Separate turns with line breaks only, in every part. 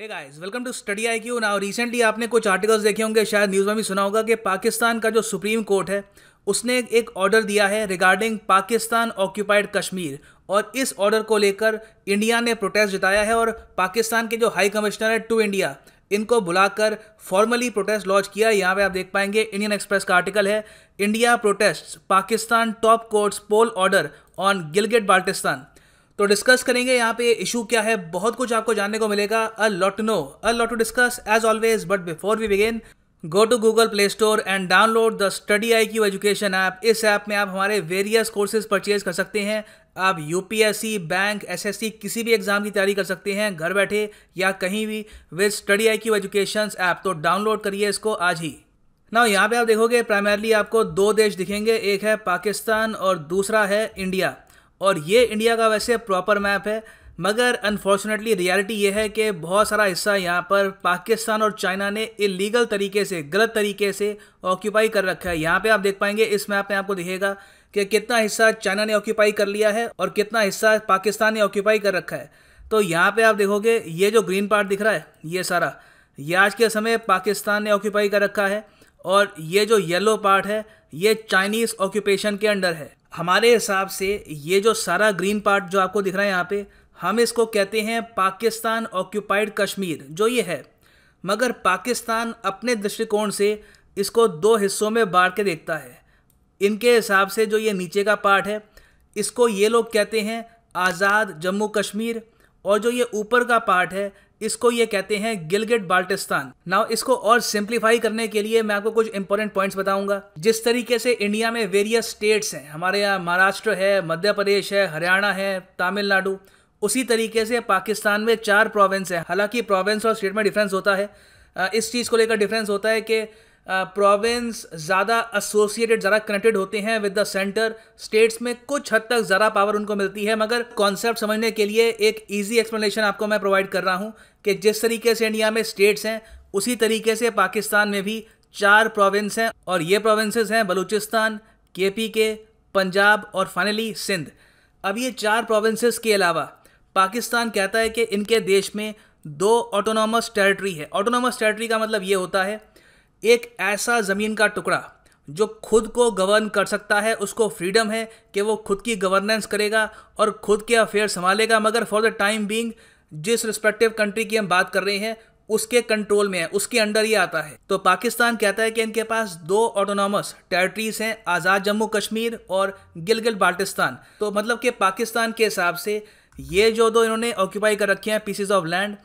hey guys welcome to Study I Q now recently आपने कुछ articles देखे होंगे शायद न्यूज़ में भी सुना होगा कि पाकिस्तान का जो सुप्रीम कोर्ट है उसने एक ऑर्डर दिया है रिगार्डिंग पाकिस्तान ऑक्यूपाइड कश्मीर और इस ऑर्डर को लेकर इंडिया ने प्रोटेस्ट जताया है और पाकिस्तान के जो हाई कमिश्नर है टू इंडिया इनको बुलाकर फॉर्मली प्रोटेस्ट लॉन्च किया यहाँ पर आप देख पाएंगे इंडियन एक्सप्रेस का आर्टिकल है India protest Pakistan top courts poll order on Gilgit Baltistan तो डिस्कस करेंगे यहाँ पे इशू क्या है बहुत कुछ आपको जानने को मिलेगा a lot no a lot to discuss as always but before we begin go to Google Play Store and download the Study I Q education app इस ऐप में आप हमारे वेरियस कोर्सेज परचेज कर सकते हैं आप यूपीएससी बैंक एसएससी किसी भी एग्ज़ाम की तैयारी कर सकते हैं घर बैठे या कहीं भी with Study I Q education app तो डाउनलोड करिए इसको आज ही ना यहाँ पे आप देखोगे प्राइमरली आपको दो देश दिखेंगे एक है पाकिस्तान और दूसरा है इंडिया और ये इंडिया का वैसे प्रॉपर मैप है मगर अनफॉर्चुनेटली रियलिटी ये है कि बहुत सारा हिस्सा यहाँ पर पाकिस्तान और चाइना ने इलीगल तरीके से गलत तरीके से ऑक्यूपाई कर रखा है यहाँ पे आप देख पाएंगे इस मैप में आपको दिखेगा कि कितना हिस्सा चाइना ने ऑक्यूपाई कर लिया है और कितना हिस्सा पाकिस्तान ने ऑक्यूपाई कर रखा है तो यहाँ पर आप देखोगे ये जो ग्रीन पार्ट दिख रहा है ये सारा ये आज के समय पाकिस्तान ने ऑक्यूपाई कर रखा है और ये जो येलो पार्ट है ये चाइनीज़ ऑक्यूपेशन के अंडर है हमारे हिसाब से ये जो सारा ग्रीन पार्ट जो आपको दिख रहा है यहाँ पे हम इसको कहते हैं पाकिस्तान ऑक्यूपाइड कश्मीर जो ये है मगर पाकिस्तान अपने दृष्टिकोण से इसको दो हिस्सों में बांट के देखता है इनके हिसाब से जो ये नीचे का पार्ट है इसको ये लोग कहते हैं आज़ाद जम्मू कश्मीर और जो ये ऊपर का पार्ट है इसको ये कहते हैं गिलगिट बाल्टिस्तान नाउ इसको और सिंप्लीफाई करने के लिए मैं आपको कुछ इंपॉर्टेंट पॉइंट्स बताऊंगा जिस तरीके से इंडिया में वेरियस स्टेट्स हैं हमारे यहाँ महाराष्ट्र है मध्य प्रदेश है हरियाणा है तमिलनाडु उसी तरीके से पाकिस्तान में चार प्रोविंस है हालांकि प्रोविंस और स्टेट में डिफरेंस होता है इस चीज़ को लेकर डिफरेंस होता है कि प्रोविंस ज़्यादा एसोसिएटेड ज़्यादा कनेक्टेड होते हैं विद द सेंटर स्टेट्स में कुछ हद तक ज़रा पावर उनको मिलती है मगर कॉन्सेप्ट समझने के लिए एक ईजी एक्सप्लेनेशन आपको मैं प्रोवाइड कर रहा हूँ कि जिस तरीके से इंडिया में स्टेट्स हैं उसी तरीके से पाकिस्तान में भी चार प्रोविंस हैं और ये प्रोविंसेस हैं बलूचिस्तान के पी के पंजाब और फाइनली सिंध अब ये चार प्रोविंसेस के अलावा पाकिस्तान कहता है कि इनके देश में दो ऑटोनॉमस टेरिटरी है ऑटोनॉमस टेरिटरी का मतलब ये होता है एक ऐसा ज़मीन का टुकड़ा जो खुद को गवर्न कर सकता है उसको फ्रीडम है कि वो खुद की गवर्नेंस करेगा और खुद के अफेयर संभालेगा मगर फॉर द टाइम बींग जिस रिस्पेक्टिव कंट्री की हम बात कर रहे हैं उसके कंट्रोल में है उसके अंडर ये आता है तो पाकिस्तान कहता है कि इनके पास दो ऑटोनॉमस टेरिटरीज हैं आज़ाद जम्मू कश्मीर और गिल बाल्टिस्तान तो मतलब कि पाकिस्तान के हिसाब से ये जो दो इन्होंने ऑक्यूपाई कर रखे हैं पीसीज ऑफ लैंड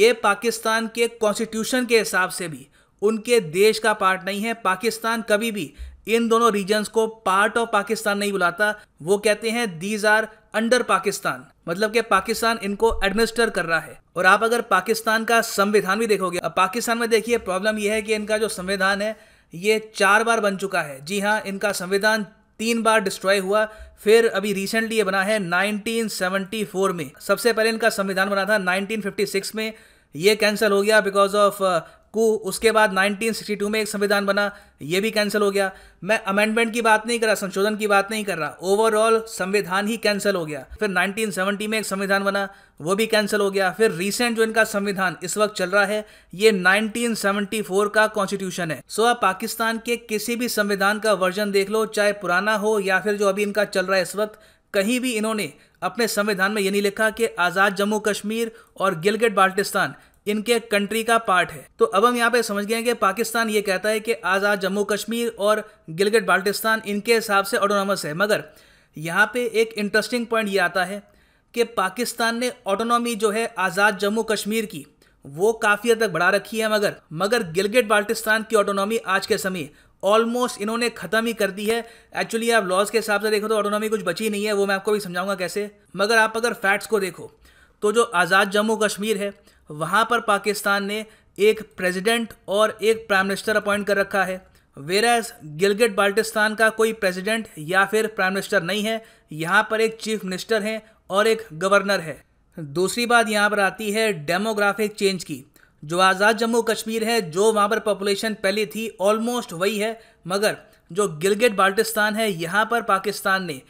ये पाकिस्तान के कॉन्स्टिट्यूशन के हिसाब से भी उनके देश का पार्ट नहीं है पाकिस्तान कभी भी इन दोनों रीजन्स को पार्ट ऑफ पाकिस्तान नहीं बुलाता वो कहते हैं दीज आर अंडर पाकिस्तान मतलब कि पाकिस्तान इनको एडमिनिस्टर कर रहा है और आप अगर पाकिस्तान का संविधान भी देखोगे पाकिस्तान में देखिए प्रॉब्लम यह है कि इनका जो संविधान है ये चार बार बन चुका है जी हाँ इनका संविधान तीन बार डिस्ट्रॉय हुआ फिर अभी रिसेंटली ये बना है 1974 में सबसे पहले इनका संविधान बना था 1956 में ये कैंसिल हो गया बिकॉज ऑफ को उसके बाद 1962 में एक संविधान बना ये भी कैंसिल हो गया मैं अमेंडमेंट की बात नहीं कर रहा संशोधन की बात नहीं कर रहा ओवरऑल संविधान ही कैंसिल हो गया फिर 1970 में एक संविधान बना वो भी कैंसिल हो गया फिर रिसेंट जो इनका संविधान इस वक्त चल रहा है ये 1974 का कॉन्स्टिट्यूशन है सो आप पाकिस्तान के किसी भी संविधान का वर्जन देख लो चाहे पुराना हो या फिर जो अभी इनका चल रहा है इस वक्त कहीं भी इन्होंने अपने संविधान में ये नहीं लिखा कि आज़ाद जम्मू कश्मीर और गिलगिट बाल्टिस्तान इनके कंट्री का पार्ट है तो अब हम यहाँ पे समझ गए हैं कि पाकिस्तान ये कहता है कि आज़ाद जम्मू कश्मीर और गिलगट बाल्टिस्तान इनके हिसाब से ऑटोनॉमस है मगर यहाँ पे एक इंटरेस्टिंग पॉइंट ये आता है कि पाकिस्तान ने ऑटोनॉमी जो है आज़ाद जम्मू कश्मीर की वो काफ़ी हद तक बढ़ा रखी है मगर मगर गिलगिट बाल्टिस्तान की ऑटोनॉमी आज के समय ऑलमोस्ट इन्होंने ख़त्म ही कर दी है एक्चुअली आप लॉज के हिसाब से देखो तो ऑटोनॉमी कुछ बची नहीं है वो मैं आपको भी समझाऊंगा कैसे मगर आप अगर फैक्ट्स को देखो तो जो आज़ाद जम्मू कश्मीर है वहाँ पर पाकिस्तान ने एक प्रेसिडेंट और एक प्राइम मिनिस्टर अपॉइंट कर रखा है वेराज गिलगेट बाल्टिस्तान का कोई प्रेसिडेंट या फिर प्राइम मिनिस्टर नहीं है यहाँ पर एक चीफ मिनिस्टर हैं और एक गवर्नर है दूसरी बात यहाँ पर आती है डेमोग्राफिक चेंज की जो आज़ाद जम्मू कश्मीर है जो वहाँ पर पॉपुलेशन पहले थी ऑलमोस्ट वही है मगर जो गिलगेट बाल्टिस्तान है यहाँ पर पाकिस्तान ने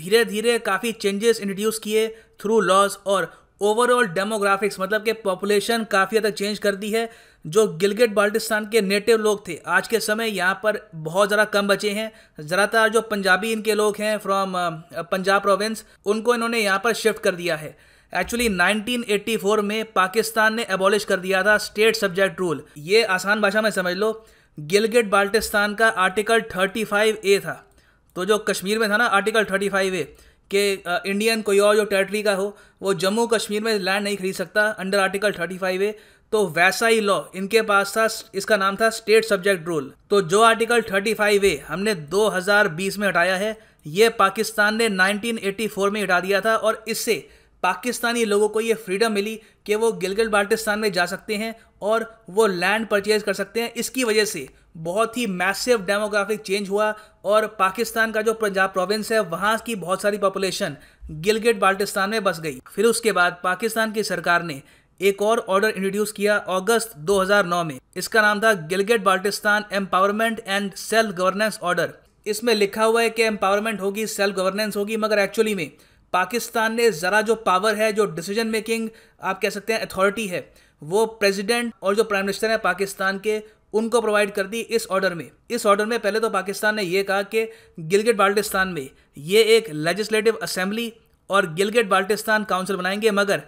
धीरे धीरे काफ़ी चेंजेस इंट्रोड्यूस किए थ्रू लॉज और ओवरऑल डेमोग्राफिक्स मतलब कि पॉपुलेशन काफ़ी हद तक चेंज कर दी है जो गिलगेट बाल्टिस्तान के नेटिव लोग थे आज के समय यहाँ पर बहुत ज़्यादा कम बचे हैं ज़्यादातर जो पंजाबी इनके लोग हैं फ्रॉम पंजाब प्रोविंस उनको इन्होंने यहाँ पर शिफ्ट कर दिया है एक्चुअली 1984 में पाकिस्तान ने एबॉलिश कर दिया था स्टेट सब्जेक्ट रूल ये आसान भाषा में समझ लो गिलगेट बाल्टिस्तान का आर्टिकल 35 ए था तो जो कश्मीर में था ना आर्टिकल 35 ए कि इंडियन कोई और जो टेरिटरी का हो वो जम्मू कश्मीर में लैंड नहीं खरीद सकता under article thirty five A तो वैसा ही लॉ इनके पास था इसका नाम था स्टेट सब्जेक्ट रूल तो जो आर्टिकल थर्टी फाइव ए हमने दो हजार बीस में हटाया है ये पाकिस्तान ने 1984 में हटा दिया था और इससे पाकिस्तानी लोगों को ये फ्रीडम मिली कि वो गिलगित बाल्टिस्तान में जा सकते हैं और वो लैंड परचेज कर सकते हैं इसकी वजह से बहुत ही मैसिव डेमोग्राफिक चेंज हुआ और पाकिस्तान का जो पंजाब प्रोविंस है वहाँ की बहुत सारी पॉपुलेशन गिलगित बाल्टिस्तान में बस गई फिर उसके बाद पाकिस्तान की सरकार ने एक और ऑर्डर इंट्रोड्यूस किया अगस्त 2009 में इसका नाम था Gilgit Baltistan empowerment and self governance order इसमें लिखा हुआ है कि एम्पावरमेंट होगी सेल्फ गवर्नेंस होगी मगर एक्चुअली में पाकिस्तान ने ज़रा जो पावर है जो डिसीजन मेकिंग आप कह सकते हैं अथॉरिटी है वो प्रेसिडेंट और जो प्राइम मिनिस्टर हैं पाकिस्तान के उनको प्रोवाइड कर दी इस ऑर्डर में इस ऑर्डर में पहले तो पाकिस्तान ने यह कहा कि गिलगिट बाल्टिस्तान में ये एक लेजिस्लेटिव असेंबली और गिलगिट बाल्टिस्तान काउंसिल बनाएंगे मगर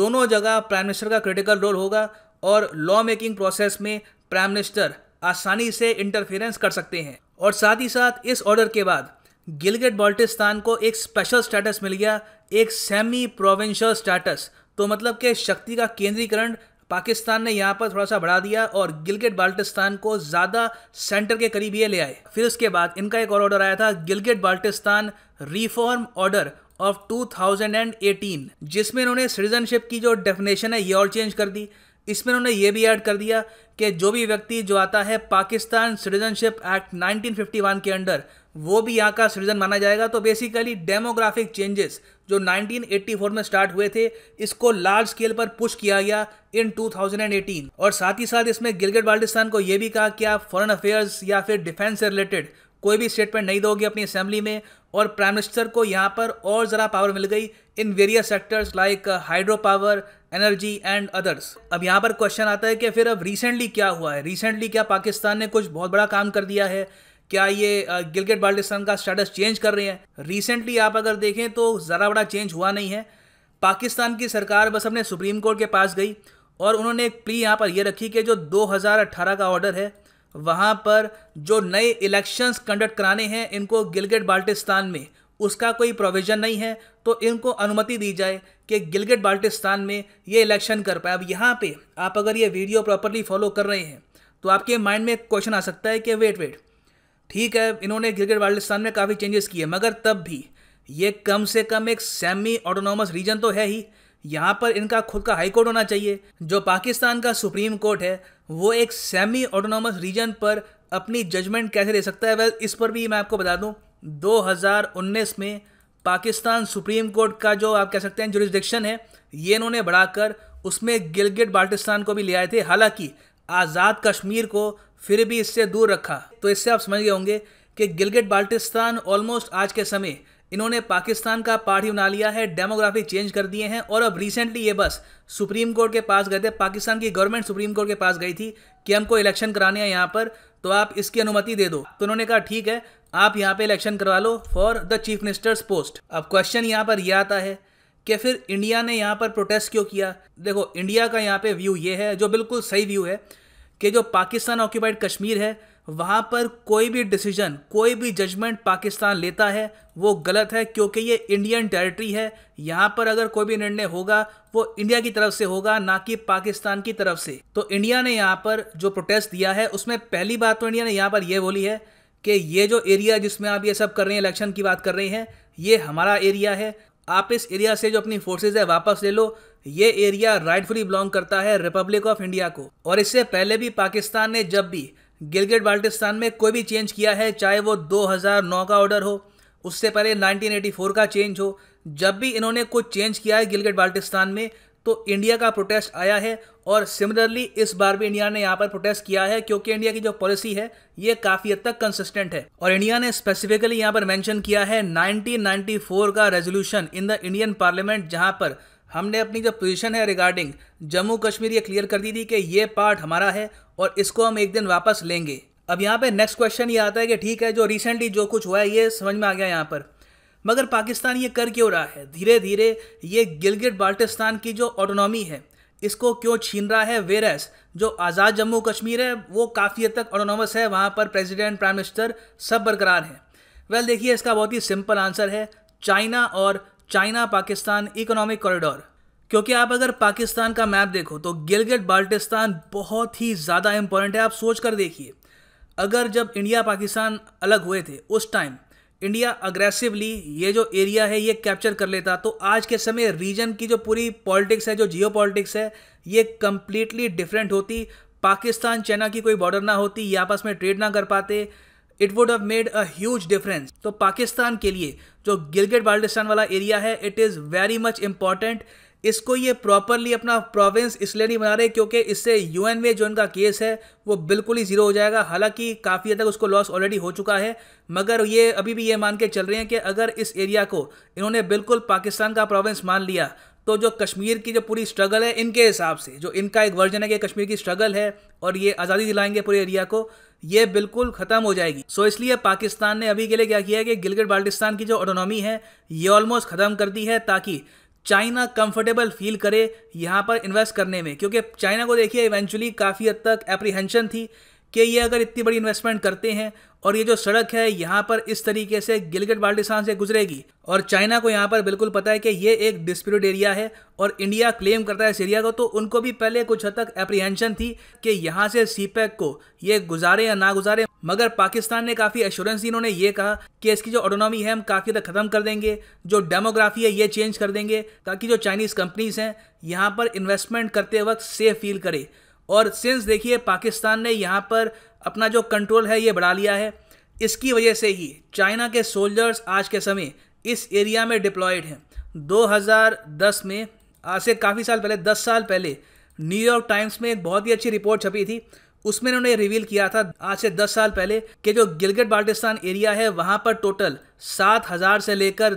दोनों जगह प्राइम मिनिस्टर का क्रिटिकल रोल होगा और लॉ मेकिंग प्रोसेस में प्राइम मिनिस्टर आसानी से इंटरफेरेंस कर सकते हैं और साथ ही साथ इस ऑर्डर के बाद गिलगेट बाल्टिस्तान को एक स्पेशल स्टेटस मिल गया एक सेमी प्रोविंशियल स्टेटस तो मतलब कि शक्ति का केंद्रीकरण पाकिस्तान ने यहाँ पर थोड़ा सा बढ़ा दिया और गिलगेट बाल्टिस्तान को ज़्यादा सेंटर के करीब ये ले आए फिर उसके बाद इनका एक और ऑर्डर आया था Gilgit Baltistan reform order of 2018 जिसमें इन्होंने सिटीजनशिप की जो डेफिनेशन है ये और चेंज कर दी इसमें उन्होंने ये भी ऐड कर दिया कि जो भी व्यक्ति जो आता है पाकिस्तान सिटीजनशिप एक्ट 1951 के अंडर वो भी यहाँ का सिटीजन माना जाएगा तो बेसिकली डेमोग्राफिक चेंजेस जो 1984 में स्टार्ट हुए थे इसको लार्ज स्केल पर पुश किया गया इन 2018 और साथ ही साथ इसमें गिलगेट बाल्टिस्तान को यह भी कहा कि आप फॉरेन अफेयर्स या फिर डिफेंस से रिलेटेड कोई भी स्टेटमेंट नहीं दोगे अपनी असेंबली में और प्राइम मिनिस्टर को यहाँ पर और ज़रा पावर मिल गई in various sectors like hydro power energy and others अब यहाँ पर क्वेश्चन आता है कि फिर अब रिसेंटली क्या हुआ है रिसेंटली क्या पाकिस्तान ने कुछ बहुत बड़ा काम कर दिया है क्या ये गिलगेट बाल्टिस्तान का स्टेटस चेंज कर रहे हैं रिसेंटली आप अगर देखें तो ज़रा बड़ा चेंज हुआ नहीं है पाकिस्तान की सरकार बस अपने सुप्रीम कोर्ट के पास गई और उन्होंने एक प्ली यहाँ पर यह रखी कि जो 2018 का ऑर्डर है वहाँ पर जो नए इलेक्शंस कंडक्ट कराने हैं इनको गिलगेट बाल्टिस्तान में उसका कोई प्रोविज़न नहीं है तो इनको अनुमति दी जाए कि गिलगेट बाल्टिस्तान में ये इलेक्शन कर पाए अब यहाँ पे आप अगर ये वीडियो प्रॉपरली फॉलो कर रहे हैं तो आपके माइंड में क्वेश्चन आ सकता है कि वेट वेट ठीक है इन्होंने गिलगिट बाल्टिस्तान में काफ़ी चेंजेस किए मगर तब भी ये कम से कम एक सेमी ऑटोनॉमस रीजन तो है ही यहाँ पर इनका खुद का हाई कोर्ट होना चाहिए जो पाकिस्तान का सुप्रीम कोर्ट है वो एक सेमी ऑटोनॉमस रीजन पर अपनी जजमेंट कैसे दे सकता है वेल इस पर भी मैं आपको बता दूँ दो में पाकिस्तान सुप्रीम कोर्ट का जो आप कह सकते हैं जुरिस्डिक्शन है ये इन्होंने बढ़ाकर उसमें गिलगिट बाल्टिस्तान को भी ले आए थे हालांकि आज़ाद कश्मीर को फिर भी इससे दूर रखा तो इससे आप समझ गए होंगे कि गिलगेट बाल्टिस्तान ऑलमोस्ट आज के समय इन्होंने पाकिस्तान का पार्ट ही बना लिया है डेमोग्राफी चेंज कर दिए हैं और अब रिसेंटली ये बस सुप्रीम कोर्ट के पास गए थे पाकिस्तान की गवर्नमेंट सुप्रीम कोर्ट के पास गई थी कि हमको इलेक्शन कराने हैं यहाँ पर तो आप इसकी अनुमति दे दो तो उन्होंने कहा ठीक है आप यहाँ पे इलेक्शन करवा लो for the chief minister's post अब क्वेश्चन यहाँ पर यह आता है कि फिर इंडिया ने यहाँ पर प्रोटेस्ट क्यों किया देखो इंडिया का यहाँ पे व्यू ये है जो बिल्कुल सही व्यू है कि जो पाकिस्तान ऑक्यूपाइड कश्मीर है वहाँ पर कोई भी डिसीजन कोई भी जजमेंट पाकिस्तान लेता है वो गलत है क्योंकि ये इंडियन टेरिटरी है यहाँ पर अगर कोई भी निर्णय होगा वो इंडिया की तरफ से होगा ना कि पाकिस्तान की तरफ से तो इंडिया ने यहाँ पर जो प्रोटेस्ट दिया है उसमें पहली बात तो इंडिया ने यहाँ पर यह बोली है कि ये जो एरिया जिसमें आप ये सब कर रहे हैं इलेक्शन की बात कर रहे हैं ये हमारा एरिया है आप इस एरिया से जो अपनी फोर्सेज है वापस ले लो ये एरिया राइटफुली बिलोंग करता है रिपब्लिक ऑफ इंडिया को और इससे पहले भी पाकिस्तान ने जब भी गिलगेट बाल्टिस्तान में कोई भी चेंज किया है चाहे वो 2009 का ऑर्डर हो उससे पहले 1984 का चेंज हो जब भी इन्होंने कुछ चेंज किया है गिलगेट बाल्टिस्तान में तो इंडिया का प्रोटेस्ट आया है और सिमिलरली इस बार भी इंडिया ने यहाँ पर प्रोटेस्ट किया है क्योंकि इंडिया की जो पॉलिसी है ये काफी हद तक कंसिस्टेंट है और इंडिया ने स्पेसिफिकली यहाँ पर मेंशन किया है 1994 का resolution in the Indian Parliament जहाँ पर हमने अपनी जो पोजीशन है रिगार्डिंग जम्मू कश्मीर ये क्लियर कर दी थी कि ये पार्ट हमारा है और इसको हम एक दिन वापस लेंगे अब यहाँ पे नेक्स्ट क्वेश्चन ये आता है कि ठीक है जो रिसेंटली जो कुछ हुआ है ये समझ में आ गया यहाँ पर मगर पाकिस्तान ये कर क्यों रहा है धीरे धीरे ये गिलगिट बाल्टिस्तान की जो ऑटोनॉमी है इसको क्यों छीन रहा है वेरस जो आज़ाद जम्मू कश्मीर है वो काफ़ी हद तक ऑटोनोमस है वहाँ पर प्रेसिडेंट प्राइम मिनिस्टर सब बरकरार हैं वेल well, देखिए इसका बहुत ही सिंपल आंसर है चाइना और चाइना पाकिस्तान इकोनॉमिक कॉरिडोर क्योंकि आप अगर पाकिस्तान का मैप देखो तो गिलगिट बाल्टिस्तान बहुत ही ज़्यादा इंपॉर्टेंट है आप सोच कर देखिए अगर जब इंडिया पाकिस्तान अलग हुए थे उस टाइम इंडिया अग्रेसिवली ये जो एरिया है ये कैप्चर कर लेता तो आज के समय रीजन की जो पूरी पॉलिटिक्स है जो जियो पॉलिटिक्स है ये कम्प्लीटली डिफरेंट होती पाकिस्तान चाइना की कोई बॉर्डर ना होती ये आपस में ट्रेड ना कर पाते it would have made a huge difference तो पाकिस्तान के लिए जो गिलगेट बाल्टिस्तान वाला एरिया है it is very much important इसको ये प्रॉपरली अपना प्रोविंस इसलिए नहीं बना रहे क्योंकि इससे यू में जो इनका केस है वो बिल्कुल ही ज़ीरो हो जाएगा हालांकि काफ़ी हद तक उसको लॉस ऑलरेडी हो चुका है मगर ये अभी भी ये मान के चल रहे हैं कि अगर इस एरिया को इन्होंने बिल्कुल पाकिस्तान का प्रोविंस मान लिया तो जो कश्मीर की जो पूरी स्ट्रगल है इनके हिसाब से जो इनका एक वर्जन है कि कश्मीर की स्ट्रगल है और ये आज़ादी दिलाएंगे पूरे एरिया को ये बिल्कुल ख़त्म हो जाएगी सो so, इसलिए पाकिस्तान ने अभी के लिए क्या किया है कि गिलगित बाल्टिस्तान की जो ऑटोनॉमी है ये ऑलमोस्ट ख़त्म कर दी है ताकि चाइना कंफर्टेबल फील करे यहाँ पर इन्वेस्ट करने में क्योंकि चाइना को देखिए इवेंचुअली काफ़ी हद तक एप्रीहेंशन थी कि ये अगर इतनी बड़ी इन्वेस्टमेंट करते हैं और ये जो सड़क है यहाँ पर इस तरीके से गिलगिट बाल्टिस्तान से गुजरेगी और चाइना को यहाँ पर बिल्कुल पता है कि ये एक डिस्प्यूट एरिया है और इंडिया क्लेम करता है इस एरिया को तो उनको भी पहले कुछ हद तक एप्रीहेंशन थी कि यहाँ से सी e को ये गुजारे या ना गुजारे मगर पाकिस्तान ने काफ़ी एश्योरेंस दी इन्होंने ये कहा कि इसकी जो ऑटोनॉमी है हम काफ़ी तक ख़त्म कर देंगे जो डेमोग्राफी है ये चेंज कर देंगे ताकि जो चाइनीज़ कंपनीज़ हैं यहाँ पर इन्वेस्टमेंट करते वक्त सेफ फील करें और सिंस देखिए पाकिस्तान ने यहाँ पर अपना जो कंट्रोल है ये बढ़ा लिया है इसकी वजह से ही चाइना के सोल्जर्स आज के समय इस एरिया में डिप्लॉयड हैं 2010 में आज से काफ़ी साल पहले 10 साल पहले न्यूयॉर्क टाइम्स में एक बहुत ही अच्छी रिपोर्ट छपी थी उसमें उन्होंने रिवील किया था आज से 10 साल पहले कि जो गिलगिट बाल्टिस्तान एरिया है वहाँ पर टोटल हज़ार से लेकर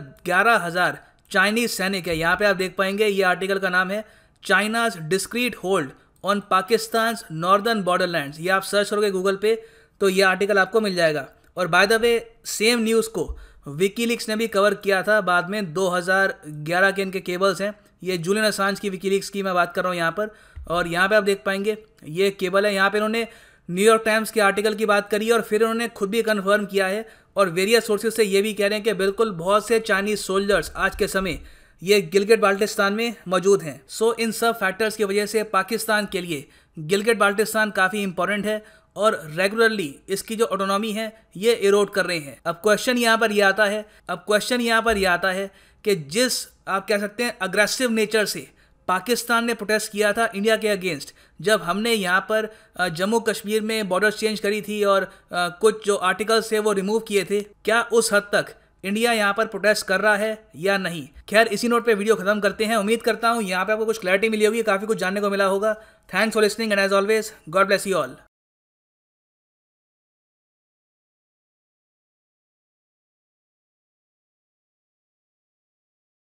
हज़ार चाइनीज सैनिक है यहाँ पे आप देख पाएंगे ये आर्टिकल का नाम है China's discreet hold on Pakistan northern borderland ये आप सर्च करोगे गूगल पे तो ये आर्टिकल आपको मिल जाएगा और by the way same news को विकीलीक्स ने भी कवर किया था बाद में 2011 के इनके केबल्स हैं ये जूलियन असांज की विकीलीक्स की मैं बात कर रहा हूँ यहाँ पर और यहाँ पे आप देख पाएंगे ये केबल है यहाँ पे इन्होंने न्यूयॉर्क टाइम्स के आर्टिकल की बात करी और फिर उन्होंने खुद भी कन्फर्म किया है और वेरियस सोर्सेज से ये भी कह रहे हैं कि बिल्कुल बहुत से चाइनीज सोल्जर्स आज के समय ये गिलगेट बाल्टिस्तान में मौजूद हैं सो इन सब फैक्टर्स की वजह से पाकिस्तान के लिए गिलगेट बाल्टिस्तान काफ़ी इंपॉर्टेंट है और रेगुलरली इसकी जो ऑटोनॉमी है ये इरोड कर रहे हैं अब क्वेश्चन यहाँ पर यह आता है अब क्वेश्चन यहाँ पर यह आता है कि जिस आप कह सकते हैं अग्रेसिव नेचर से पाकिस्तान ने प्रोटेस्ट किया था इंडिया के अगेंस्ट जब हमने यहाँ पर जम्मू कश्मीर में बॉर्डर चेंज करी थी और कुछ जो आर्टिकल्स थे वो रिमूव किए थे क्या उस हद तक इंडिया यहाँ पर प्रोटेस्ट कर रहा है या नहीं खैर इसी नोट पे वीडियो खत्म करते हैं उम्मीद करता हूँ यहाँ पे आपको कुछ क्लैरिटी मिली होगी काफ़ी कुछ जानने को मिला होगा thanks for listening and as always God bless you all